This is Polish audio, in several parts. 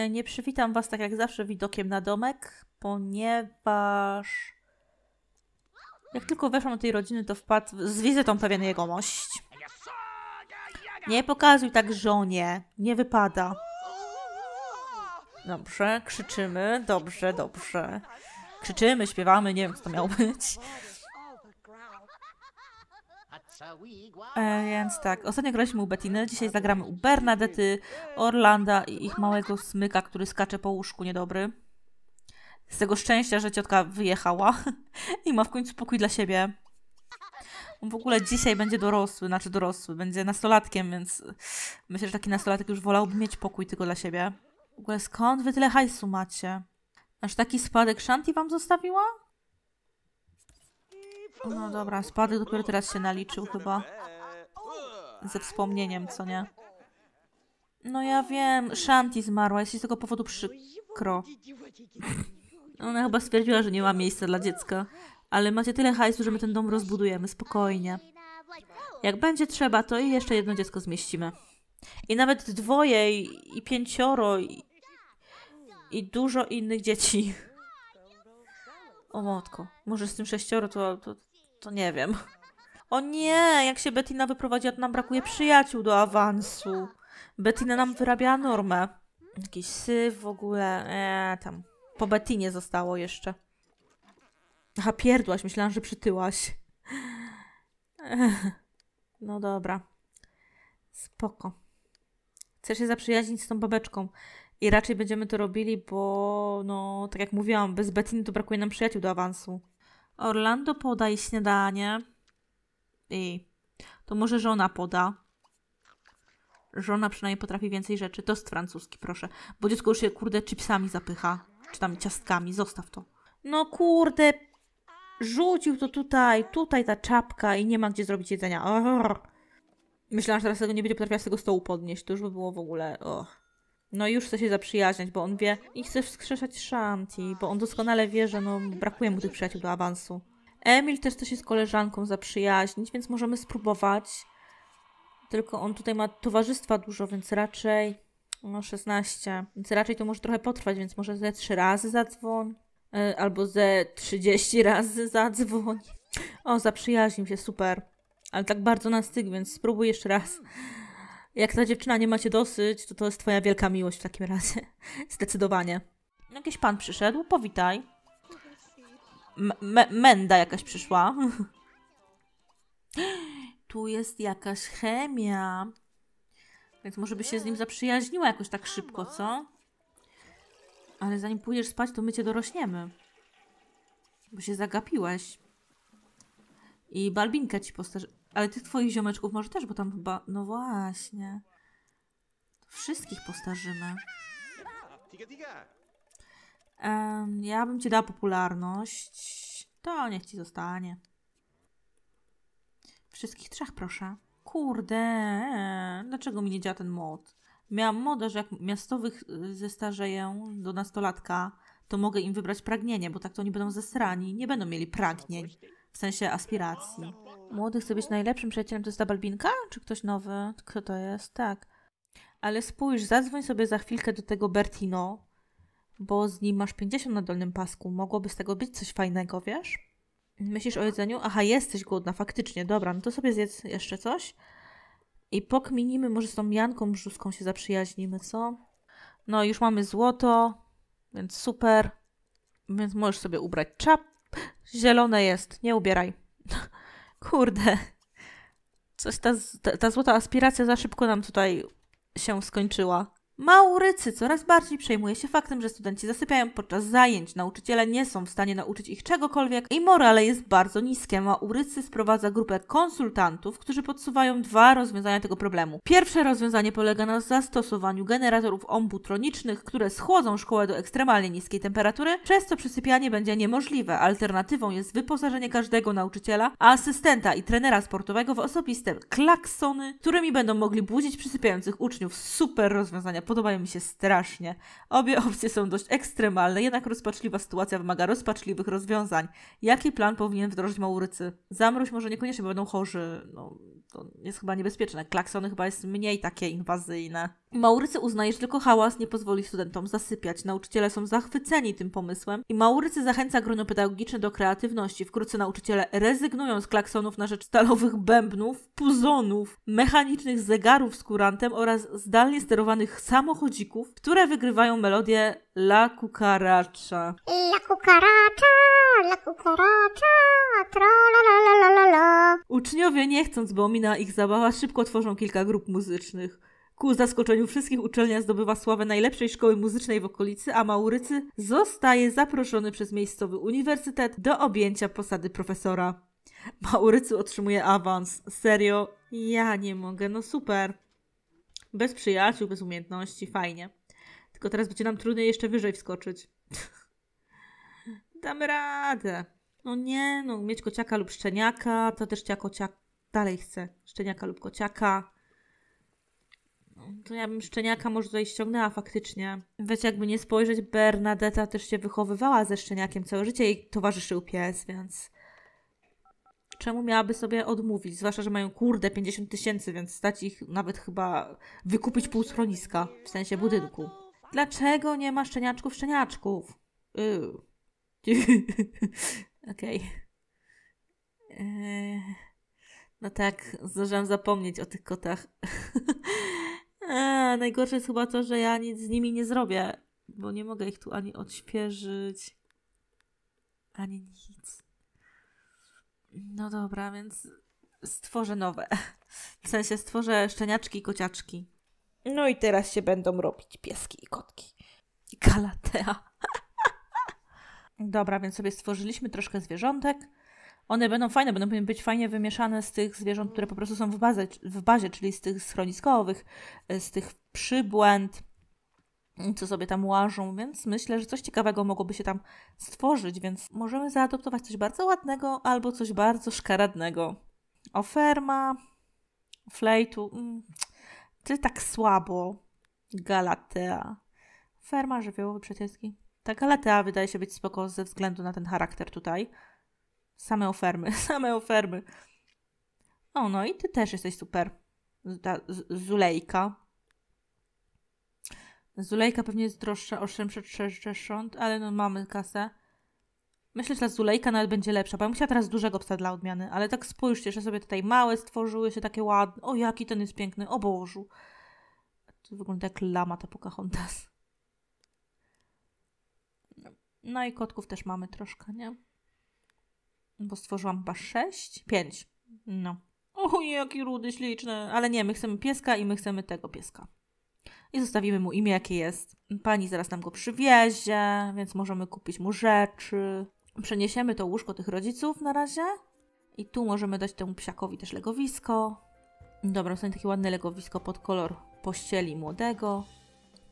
E, nie przywitam Was tak jak zawsze widokiem na domek, ponieważ jak tylko weszłam do tej rodziny, to wpadł z wizytą pewien jegomość. Nie pokazuj tak żonie, nie wypada. Dobrze, krzyczymy, dobrze, dobrze. Krzyczymy, śpiewamy, nie wiem co to miało być. E, więc tak, ostatnio graliśmy u Bettiny, dzisiaj zagramy u Bernadety, Orlanda i ich małego smyka, który skacze po łóżku niedobry. Z tego szczęścia, że ciotka wyjechała i ma w końcu pokój dla siebie. On w ogóle dzisiaj będzie dorosły, znaczy dorosły, będzie nastolatkiem, więc myślę, że taki nastolatek już wolałby mieć pokój tylko dla siebie. W ogóle skąd wy tyle hajsu macie? Aż taki spadek szanti wam zostawiła? No dobra, spadek dopiero teraz się naliczył chyba. Ze wspomnieniem, co nie? No ja wiem, Shanti zmarła, jest z tego powodu przykro. Ona chyba stwierdziła, że nie ma miejsca dla dziecka. Ale macie tyle hajsu, że my ten dom rozbudujemy, spokojnie. Jak będzie trzeba, to i jeszcze jedno dziecko zmieścimy. I nawet dwoje, i, i pięcioro, i, i, dużo innych dzieci. O matko, może z tym sześcioro to, to, to nie wiem. O nie, jak się Bettina wyprowadziła, to nam brakuje przyjaciół do awansu. Bettina nam wyrabiała normę. Jakiś syf w ogóle. Eee, tam. Po Bettinie zostało jeszcze. Aha, pierdłaś, myślałam, że przytyłaś. Eee, No dobra. Spoko. Chcę się zaprzyjaźnić z tą babeczką. I raczej będziemy to robili, bo no, tak jak mówiłam, bez Bettiny to brakuje nam przyjaciół do awansu. Orlando poda śniadanie. I to może żona poda. Żona przynajmniej potrafi więcej rzeczy. Tost francuski, proszę. Bo dziecko już się, kurde, chipsami zapycha. Czy tam ciastkami. Zostaw to. No kurde. Rzucił to tutaj. Tutaj ta czapka i nie ma gdzie zrobić jedzenia. Arr. Myślałam, że teraz tego nie będzie potrafiła z tego stołu podnieść. To już by było w ogóle... Och. No już chce się zaprzyjaźniać, bo on wie i chce wskrzeszać Shanti, bo on doskonale wie, że no brakuje mu tych przyjaciół do awansu. Emil też chce się z koleżanką zaprzyjaźnić, więc możemy spróbować. Tylko on tutaj ma towarzystwa dużo, więc raczej no 16, więc raczej to może trochę potrwać, więc może ze 3 razy zadzwoń, e, albo ze 30 razy zadzwoń. O, zaprzyjaźnił się, super. Ale tak bardzo na styk, więc spróbuj jeszcze raz jak ta dziewczyna nie ma cię dosyć, to to jest twoja wielka miłość w takim razie. Zdecydowanie. Jakiś pan przyszedł, powitaj. M menda jakaś przyszła. tu jest jakaś chemia. Więc może by się z nim zaprzyjaźniła jakoś tak szybko, co? Ale zanim pójdziesz spać, to my cię dorośniemy. Bo się zagapiłeś. I balbinkę ci postarzy... Ale tych twoich ziomeczków może też, bo tam chyba... No właśnie. Wszystkich postarzymy. Um, ja bym ci dała popularność. To niech ci zostanie. Wszystkich trzech proszę. Kurde, dlaczego mi nie działa ten mod? Miałam modę, że jak miastowych y, zestarzeję do nastolatka, to mogę im wybrać pragnienie, bo tak to oni będą zesrani. Nie będą mieli pragnień, w sensie aspiracji młody chce być najlepszym przyjacielem, to jest ta Balbinka? Czy ktoś nowy? Kto to jest? Tak. Ale spójrz, zadzwoń sobie za chwilkę do tego Bertino, bo z nim masz 50 na dolnym pasku. Mogłoby z tego być coś fajnego, wiesz? Myślisz o jedzeniu? Aha, jesteś głodna, faktycznie. Dobra, no to sobie zjedz jeszcze coś. I pokminimy, może z tą Janką Brzuską się zaprzyjaźnimy, co? No, już mamy złoto, więc super. Więc możesz sobie ubrać czap. Zielone jest, nie ubieraj. Kurde. Coś ta, ta, ta złota aspiracja za szybko nam tutaj się skończyła. Maurycy coraz bardziej przejmuje się faktem, że studenci zasypiają podczas zajęć, nauczyciele nie są w stanie nauczyć ich czegokolwiek i morale jest bardzo niskie. Maurycy sprowadza grupę konsultantów, którzy podsuwają dwa rozwiązania tego problemu. Pierwsze rozwiązanie polega na zastosowaniu generatorów ombutronicznych, które schłodzą szkołę do ekstremalnie niskiej temperatury, przez co przysypianie będzie niemożliwe. Alternatywą jest wyposażenie każdego nauczyciela, asystenta i trenera sportowego w osobiste klaksony, którymi będą mogli budzić przysypiających uczniów. Super rozwiązania podobają mi się strasznie. Obie opcje są dość ekstremalne, jednak rozpaczliwa sytuacja wymaga rozpaczliwych rozwiązań. Jaki plan powinien wdrożyć Maurycy? Zamroź może niekoniecznie będą chorzy, no to jest chyba niebezpieczne. Klaksony chyba jest mniej takie inwazyjne. Maurycy uznaje, że tylko hałas nie pozwoli studentom zasypiać. Nauczyciele są zachwyceni tym pomysłem i Maurycy zachęca grono pedagogiczne do kreatywności. Wkrótce nauczyciele rezygnują z klaksonów na rzecz stalowych bębnów, puzonów, mechanicznych zegarów z kurantem oraz zdalnie sterowanych sam samochodzików, które wygrywają melodię La Cucaracha. La Cucaracha, La Cucaracha, tra la la la la la. Uczniowie nie chcąc, bo omina ich zabawa, szybko tworzą kilka grup muzycznych. Ku zaskoczeniu wszystkich uczelnia zdobywa sławę najlepszej szkoły muzycznej w okolicy, a Maurycy zostaje zaproszony przez miejscowy uniwersytet do objęcia posady profesora. Maurycy otrzymuje awans. Serio? Ja nie mogę, no super bez przyjaciół, bez umiejętności, fajnie. Tylko teraz będzie nam trudniej jeszcze wyżej wskoczyć. Damy radę. No nie, no mieć kociaka lub szczeniaka, to też ja kociak dalej chcę. Szczeniaka lub kociaka. No, to ja bym szczeniaka może tutaj ściągnęła faktycznie. Wiecie, jakby nie spojrzeć, Bernadetta też się wychowywała ze szczeniakiem całe życie i towarzyszył pies, więc czemu miałaby sobie odmówić? Zwłaszcza, że mają kurde 50 tysięcy, więc stać ich nawet chyba wykupić pół schroniska, w sensie budynku. Dlaczego nie ma szczeniaczków szczeniaczków? Yy. Okej. Okay. Yy. No tak, zdążyłam zapomnieć o tych kotach. najgorsze jest chyba to, że ja nic z nimi nie zrobię, bo nie mogę ich tu ani odświeżyć, ani nic. No dobra, więc stworzę nowe. W sensie stworzę szczeniaczki i kociaczki. No i teraz się będą robić pieski i kotki. Galatea. Dobra, więc sobie stworzyliśmy troszkę zwierzątek. One będą fajne, będą być fajnie wymieszane z tych zwierząt, które po prostu są w bazie, w bazie czyli z tych schroniskowych, e, z tych przybłęd, co sobie tam łażą, więc myślę, że coś ciekawego mogłoby się tam stworzyć, więc możemy zaadoptować coś bardzo ładnego albo coś bardzo szkaradnego. Oferma, Flejtu, mm, ty tak słabo, Galatea. Ferma żywiołowy przyciski. Ta Galatea wydaje się być spoko ze względu na ten charakter tutaj. Same ofermy, same ofermy. O, no i ty też jesteś super. Ta Zulejka. Zulejka pewnie jest droższa o 660, ale no mamy kasę. Myślę, że ta Zulejka nawet będzie lepsza, bo ja musiała teraz dużego psa dla odmiany, ale tak spójrzcie, że sobie tutaj małe stworzyły się takie ładne. O, jaki ten jest piękny, o Bożu. To wygląda jak lama ta Pocahontas. No i kotków też mamy troszkę, nie? Bo stworzyłam chyba 6? 5. No. O, jaki rudy, śliczny. Ale nie, my chcemy pieska i my chcemy tego pieska i zostawimy mu imię, jakie jest. Pani zaraz nam go przywiezie, więc możemy kupić mu rzeczy. Przeniesiemy to łóżko tych rodziców na razie. I tu możemy dać temu psiakowi też legowisko. Dobra, są takie ładne legowisko pod kolor pościeli młodego.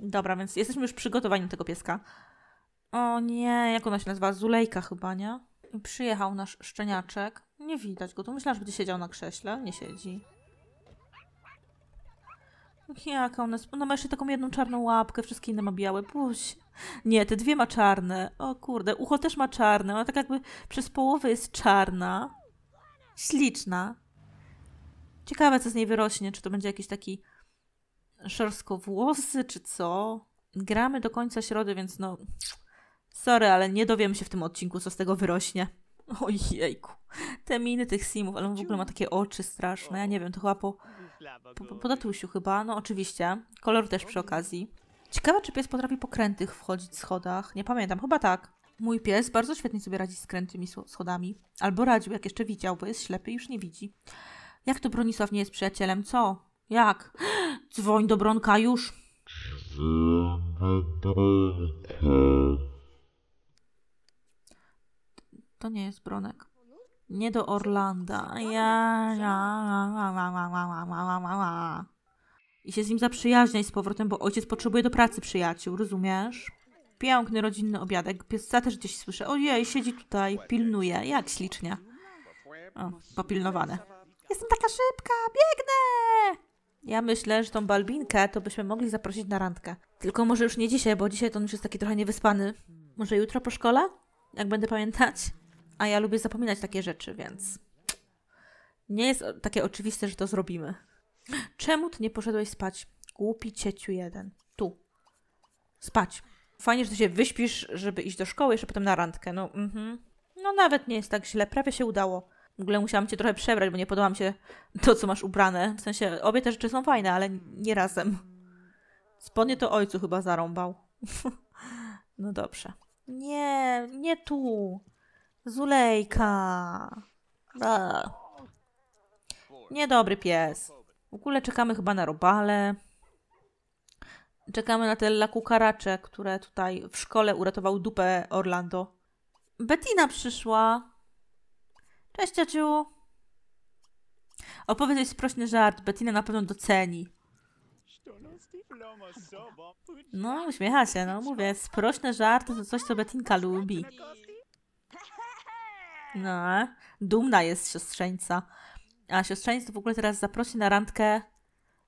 Dobra, więc jesteśmy już przygotowani do tego pieska. O nie, jak ona się nazywa? Zulejka chyba, nie? Przyjechał nasz szczeniaczek. Nie widać go tu. Myślałam, że będzie siedział na krześle. Nie siedzi. Jaka ona jest? Ona ma jeszcze taką jedną czarną łapkę, wszystkie inne ma białe. Puś. Nie, te dwie ma czarne. O kurde, ucho też ma czarne. Ona tak jakby przez połowę jest czarna. Śliczna. Ciekawe, co z niej wyrośnie. Czy to będzie jakiś taki szorstkowłosy, czy co? Gramy do końca środy, więc no... Sorry, ale nie dowiemy się w tym odcinku, co z tego wyrośnie. Ojejku. Te miny tych simów, ale on w ogóle ma takie oczy straszne. Ja nie wiem, to chyba po po, po tatusiu chyba, no oczywiście. Kolor też przy okazji. Ciekawe, czy pies potrafi po krętych wchodzić w schodach. Nie pamiętam, chyba tak. Mój pies bardzo świetnie sobie radzi z krętymi schodami. Albo radził, jak jeszcze widział, bo jest ślepy i już nie widzi. Jak to Bronisław nie jest przyjacielem? Co? Jak? Dzwoń do Bronka już! To nie jest Bronek. Nie do Orlanda. Ja. I się z nim zaprzyjaźniaj z powrotem, bo ojciec potrzebuje do pracy przyjaciół, rozumiesz? Piękny rodzinny obiadek. Piesca też gdzieś słyszę. Ojej, siedzi tutaj, pilnuje. Jak ślicznie. O, popilnowane. Jestem taka szybka, biegnę! Ja myślę, że tą Balbinkę to byśmy mogli zaprosić na randkę. Tylko może już nie dzisiaj, bo dzisiaj to on już jest taki trochę niewyspany. Może jutro po szkole? Jak będę pamiętać? A ja lubię zapominać takie rzeczy, więc nie jest takie oczywiste, że to zrobimy. Czemu ty nie poszedłeś spać? Głupi cieciu jeden. Tu. Spać. Fajnie, że ty się wyśpisz, żeby iść do szkoły, jeszcze potem na randkę. No, mhm. No nawet nie jest tak źle, prawie się udało. W ogóle musiałam cię trochę przebrać, bo nie podoba mi się to, co masz ubrane. W sensie, obie te rzeczy są fajne, ale nie razem. Spodnie to ojcu chyba zarąbał. no dobrze. Nie, nie tu. Zulejka. Ble. Niedobry pies. W ogóle czekamy chyba na robale. Czekamy na te lakukaracze, które tutaj w szkole uratował dupę Orlando. Bettina przyszła. Cześć, ciociu. Opowiedz sprośny żart. Bettina na pewno doceni. No, uśmiecha się, no mówię. Sprośny żart to coś, co Bettinka lubi. No, dumna jest siostrzeńca. A siostrzeńca w ogóle teraz zaprosi na randkę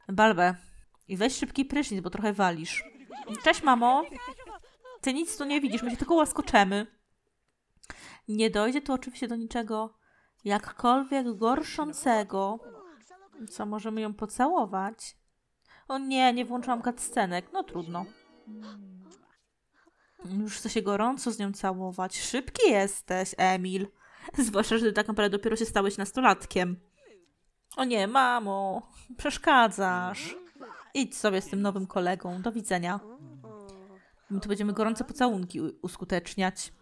Balbę. I weź szybki prysznic, bo trochę walisz. Cześć, mamo. Ty nic tu nie widzisz, my się tylko łaskoczemy. Nie dojdzie tu oczywiście do niczego jakkolwiek gorszącego, co możemy ją pocałować. O nie, nie włączyłam scenek, No trudno. Już chce się gorąco z nią całować. Szybki jesteś, Emil. Zwłaszcza, że ty tak naprawdę dopiero się stałeś nastolatkiem. O nie, mamo, przeszkadzasz. Idź sobie z tym nowym kolegą. Do widzenia. My tu będziemy gorące pocałunki uskuteczniać.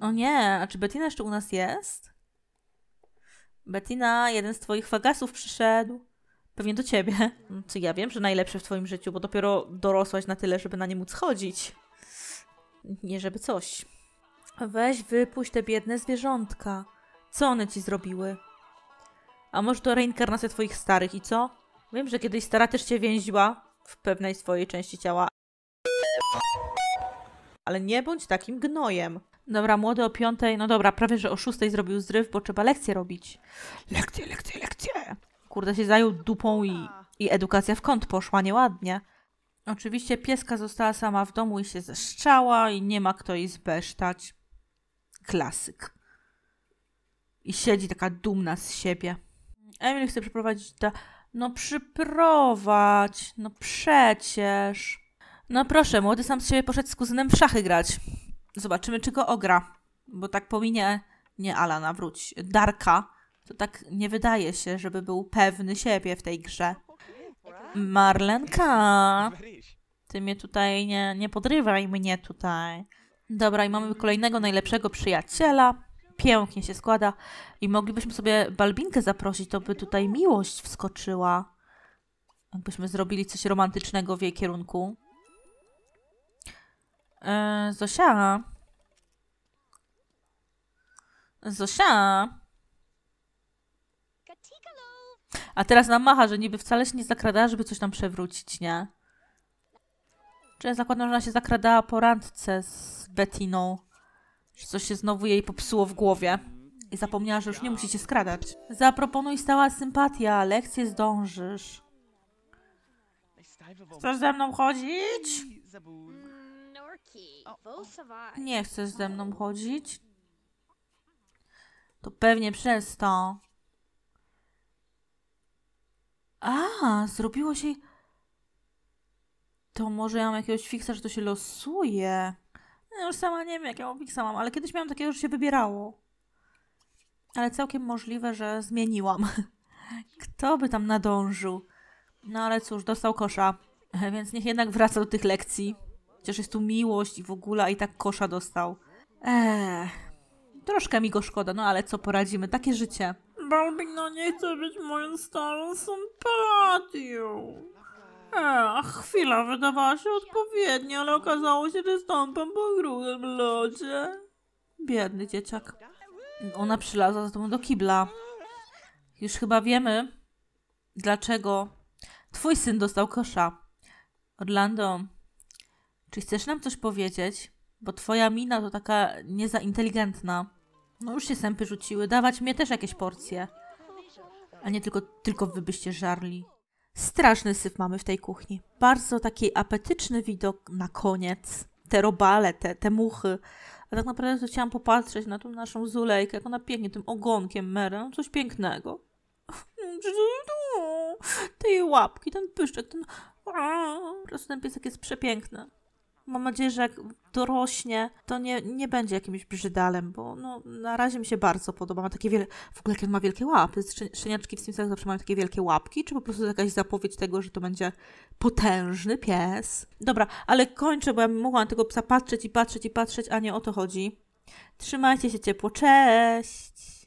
O nie, a czy Bettina jeszcze u nas jest? Bettina, jeden z twoich fagasów przyszedł. Pewnie do ciebie. Co ja wiem, że najlepsze w twoim życiu, bo dopiero dorosłaś na tyle, żeby na nie móc chodzić. Nie żeby coś. Weź wypuść te biedne zwierzątka. Co one ci zrobiły? A może to reinkarnacja twoich starych i co? Wiem, że kiedyś stara też cię więziła w pewnej swojej części ciała. Ale nie bądź takim gnojem. Dobra, młody o piątej, no dobra, prawie że o szóstej zrobił zryw, bo trzeba lekcje robić. Lekcje, lekcje, lekcje! Kurde, się zajął dupą i, i edukacja w kąt poszła nieładnie. Oczywiście pieska została sama w domu i się zeszczała i nie ma kto jej zbesztać klasyk. I siedzi taka dumna z siebie. Emily chce przeprowadzić ta. No przyprowadź, no przecież. No proszę, młody sam z siebie poszedł z kuzynem w szachy grać. Zobaczymy, czy go ogra. Bo tak pominie, nie Alana, wróć, Darka. To tak nie wydaje się, żeby był pewny siebie w tej grze. Marlenka! Ty mnie tutaj nie, nie podrywaj mnie tutaj. Dobra, i mamy kolejnego najlepszego przyjaciela. Pięknie się składa. I moglibyśmy sobie Balbinkę zaprosić, to by tutaj miłość wskoczyła. Jakbyśmy zrobili coś romantycznego w jej kierunku. E, Zosia. Zosia. A teraz nam macha, że niby wcale się nie zakradała, żeby coś tam przewrócić, nie? Czy ja zakładam, że ona się zakradała po randce z Bettiną. Że coś się znowu jej popsuło w głowie. I zapomniała, że już nie musi się skradać. Zaproponuj stała sympatia, lekcję zdążysz. Chcesz ze mną chodzić? Nie chcesz ze mną chodzić? To pewnie przez to. A, zrobiło się to może ja mam jakiegoś fixa, że to się losuje. No już sama nie wiem, jak ja mam ale kiedyś miałam takiego, że się wybierało. Ale całkiem możliwe, że zmieniłam. Kto by tam nadążył? No ale cóż, dostał kosza, więc niech jednak wraca do tych lekcji. Chociaż jest tu miłość i w ogóle, a i tak kosza dostał. Eee, troszkę mi go szkoda, no ale co poradzimy, takie życie. Balbina nie chce być moją starą sympatią. Ach, chwila wydawała się odpowiednia, ale okazało się, że stąpam po grubym lodzie. Biedny dzieciak. Ona przylazła za tobą do kibla. Już chyba wiemy, dlaczego twój syn dostał kosza. Orlando, czy chcesz nam coś powiedzieć? Bo twoja mina to taka niezainteligentna. No już się sępy rzuciły. Dawać mnie też jakieś porcje. A nie tylko, tylko wy byście żarli. Straszny syf mamy w tej kuchni. Bardzo taki apetyczny widok na koniec. Te robale, te, te muchy. A tak naprawdę chciałam popatrzeć na tą naszą zulejkę, jak ona pięknie tym ogonkiem merę. No coś pięknego. No, te jej łapki, ten pyszczek, ten... Po prostu ten piesek jest przepiękny. Mam nadzieję, że jak dorośnie, to nie, nie będzie jakimś brzydalem, bo no, na razie mi się bardzo podoba. Ma takie wiele, w ogóle jak ma wielkie łapy. Szczeniaczki w Simsach zawsze mają takie wielkie łapki, czy po prostu jakaś zapowiedź tego, że to będzie potężny pies. Dobra, ale kończę, bo ja mogłam tego psa patrzeć i patrzeć i patrzeć, a nie o to chodzi. Trzymajcie się ciepło, cześć!